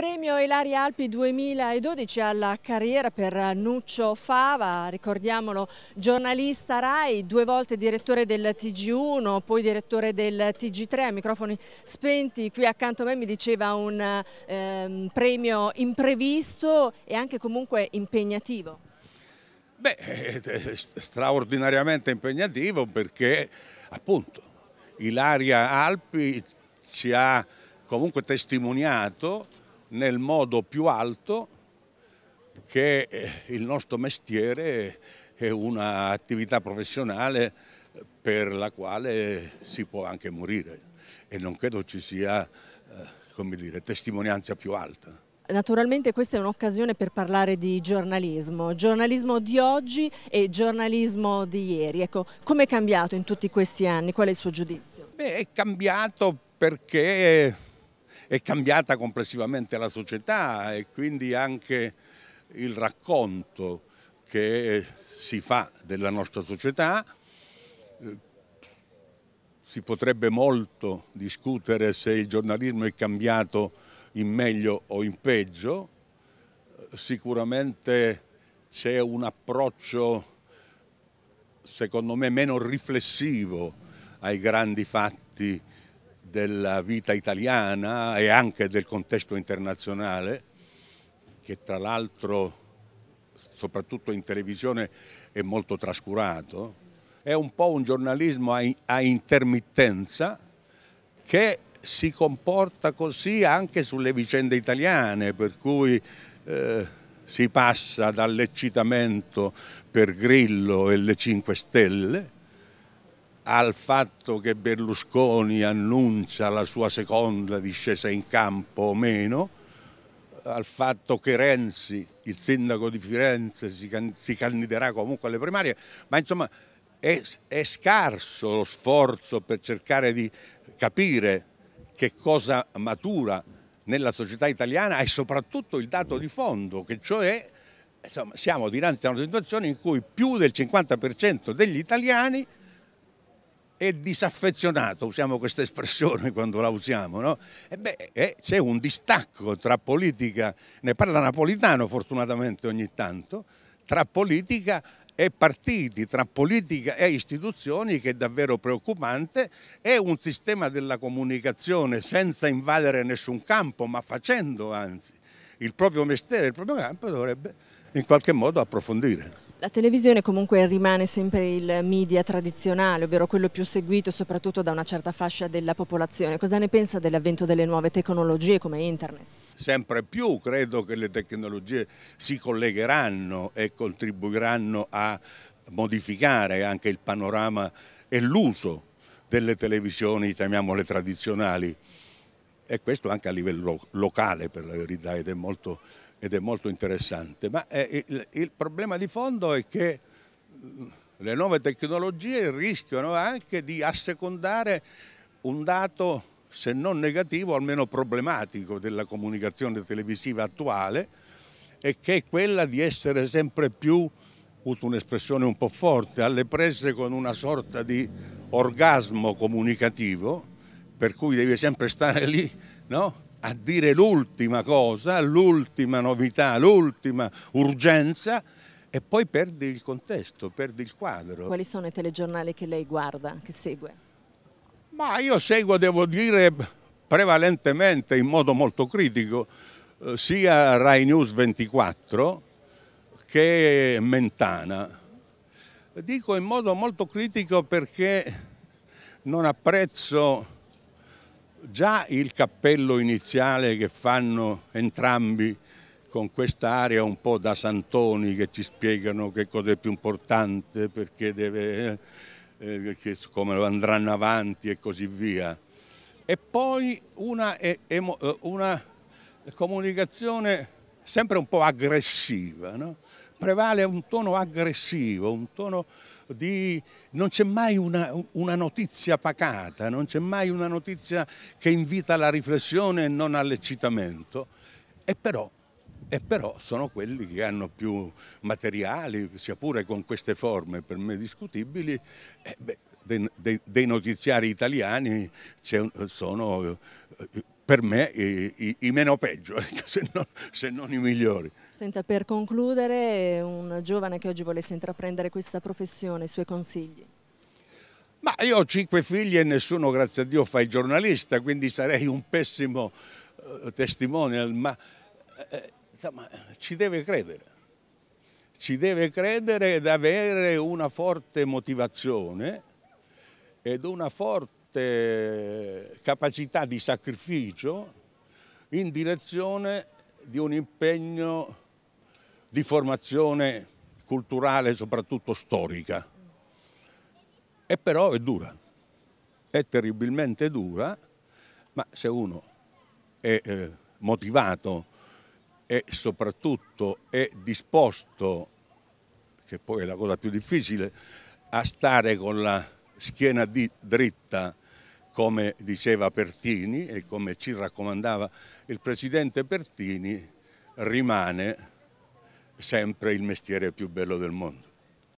premio Ilaria Alpi 2012 alla carriera per Nuccio Fava, ricordiamolo giornalista RAI, due volte direttore del TG1, poi direttore del TG3, a microfoni spenti qui accanto a me mi diceva un eh, premio imprevisto e anche comunque impegnativo. Beh, eh, eh, eh, straordinariamente impegnativo perché appunto Ilaria Alpi ci ha comunque testimoniato nel modo più alto che eh, il nostro mestiere è un'attività professionale per la quale si può anche morire e non credo ci sia eh, come dire, testimonianza più alta. Naturalmente questa è un'occasione per parlare di giornalismo, giornalismo di oggi e giornalismo di ieri. Ecco, come è cambiato in tutti questi anni? Qual è il suo giudizio? Beh, è cambiato perché è cambiata complessivamente la società e quindi anche il racconto che si fa della nostra società. Eh, si potrebbe molto discutere se il giornalismo è cambiato in meglio o in peggio. Sicuramente c'è un approccio secondo me meno riflessivo ai grandi fatti della vita italiana e anche del contesto internazionale, che tra l'altro soprattutto in televisione è molto trascurato, è un po' un giornalismo a intermittenza che si comporta così anche sulle vicende italiane, per cui eh, si passa dall'eccitamento per Grillo e le 5 Stelle al fatto che Berlusconi annuncia la sua seconda discesa in campo o meno, al fatto che Renzi, il sindaco di Firenze, si, can si candiderà comunque alle primarie, ma insomma è, è scarso lo sforzo per cercare di capire che cosa matura nella società italiana e soprattutto il dato di fondo, che cioè insomma, siamo dinanzi a una situazione in cui più del 50% degli italiani è disaffezionato, usiamo questa espressione quando la usiamo, no? Eh, c'è un distacco tra politica, ne parla Napolitano fortunatamente ogni tanto, tra politica e partiti, tra politica e istituzioni che è davvero preoccupante, è un sistema della comunicazione senza invadere nessun campo, ma facendo anzi il proprio mestiere, il proprio campo dovrebbe in qualche modo approfondire. La televisione comunque rimane sempre il media tradizionale, ovvero quello più seguito soprattutto da una certa fascia della popolazione. Cosa ne pensa dell'avvento delle nuove tecnologie come internet? Sempre più credo che le tecnologie si collegheranno e contribuiranno a modificare anche il panorama e l'uso delle televisioni, chiamiamole tradizionali e questo anche a livello locale per la verità ed è molto, ed è molto interessante. Ma eh, il, il, problema di fondo è che mm, le nuove tecnologie rischiano anche di assecondare un dato se non negativo almeno problematico della comunicazione televisiva attuale e che è quella di essere sempre più, uso un'espressione un po' forte, alle prese con una sorta di orgasmo comunicativo per cui devi sempre stare lì no? a dire l'ultima cosa, l'ultima novità, l'ultima urgenza e poi perdi il contesto, perdi il quadro. Quali sono i telegiornali che lei guarda, che segue? Ma io seguo, devo dire, prevalentemente in modo molto critico, eh, sia Rai News 24 che Mentana. Dico in modo molto critico perché non apprezzo Già il cappello iniziale che fanno entrambi con questa area un po' da santoni che ci spiegano che cosa è più importante, perché deve, eh, eh che, come andranno avanti e così via. E poi una, emo, eh, una comunicazione sempre un po' aggressiva, no? prevale un tono aggressivo, un tono di... non c'è mai una, una, notizia pacata, non c'è mai una notizia che invita alla riflessione e non all'eccitamento. E però, e però sono quelli che hanno più materiali, sia pure con queste forme per me discutibili, e eh, beh, dei, dei, dei, notiziari italiani sono eh, per me i, i, i meno peggio, ecco, se non, se non i migliori. Senta, per concludere, un giovane che oggi volesse intraprendere questa professione, i suoi consigli? Ma io ho cinque figli e nessuno, grazie a Dio, fa il giornalista, quindi sarei un pessimo eh, testimonial, ma eh, eh insomma, ci deve credere. Ci deve credere ed avere una forte motivazione ed una forte capacità di sacrificio in direzione di un impegno di formazione culturale, soprattutto storica. E però è dura, è terribilmente dura, ma se uno è eh, motivato e soprattutto è disposto, che poi è la cosa più difficile, a stare con la schiena dritta, come diceva Pertini e come ci raccomandava il presidente Pertini, rimane sempre il mestiere più bello del mondo.